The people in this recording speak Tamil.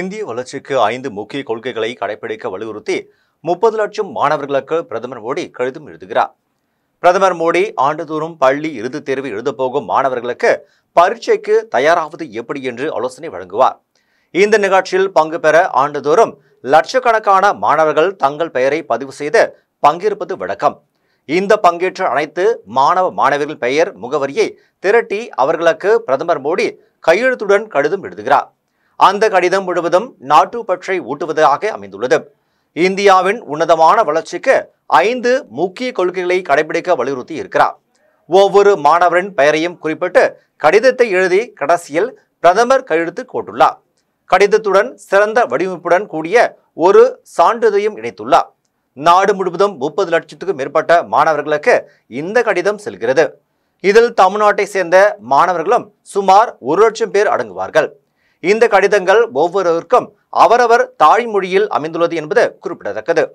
இந்திய வளர்ச்சிக்கு ஐந்து முக்கிய கொள்கைகளை கடைபிடிக்க வலியுறுத்தி முப்பது லட்சம் மாணவர்களுக்கு பிரதமர் மோடி கடிதம் எழுதுகிறார் பிரதமர் மோடி ஆண்டுதோறும் பள்ளி இறுதித் தேர்வு எழுதப்போகும் மாணவர்களுக்கு பரீட்சைக்கு தயாராவது எப்படி என்று ஆலோசனை வழங்குவார் இந்த நிகழ்ச்சியில் பங்கு பெற ஆண்டுதோறும் லட்சக்கணக்கான மாணவர்கள் தங்கள் பெயரை பதிவு செய்து பங்கேற்பது வழக்கம் இந்த பங்கேற்ற அனைத்து மாணவ மாணவிகள் பெயர் முகவரியை திரட்டி அவர்களுக்கு பிரதமர் மோடி கையெழுத்துடன் கடிதம் எழுதுகிறார் அந்த கடிதம் முழுவதும் நாட்டு பற்றை ஊட்டுவதாக அமைந்துள்ளது இந்தியாவின் உன்னதமான வளர்ச்சிக்கு ஐந்து முக்கிய கொள்கைகளை கடைபிடிக்க வலியுறுத்தி இருக்கிறார் ஒவ்வொரு மாணவரின் பெயரையும் குறிப்பிட்டு கடிதத்தை எழுதி கடைசியில் பிரதமர் கையெழுத்து போட்டுள்ளார் கடிதத்துடன் சிறந்த வடிவமைப்புடன் கூடிய ஒரு சான்றிதழையும் இணைத்துள்ளார் நாடு முழுவதும் முப்பது லட்சத்துக்கும் மேற்பட்ட மாணவர்களுக்கு இந்த கடிதம் செல்கிறது இதில் தமிழ்நாட்டை சேர்ந்த மாணவர்களும் சுமார் ஒரு லட்சம் பேர் அடங்குவார்கள் இந்த கடிதங்கள் ஒவ்வொருவருக்கும் அவரவர் தாய்மொழியில் அமைந்துள்ளது என்பது குறிப்பிடத்தக்கது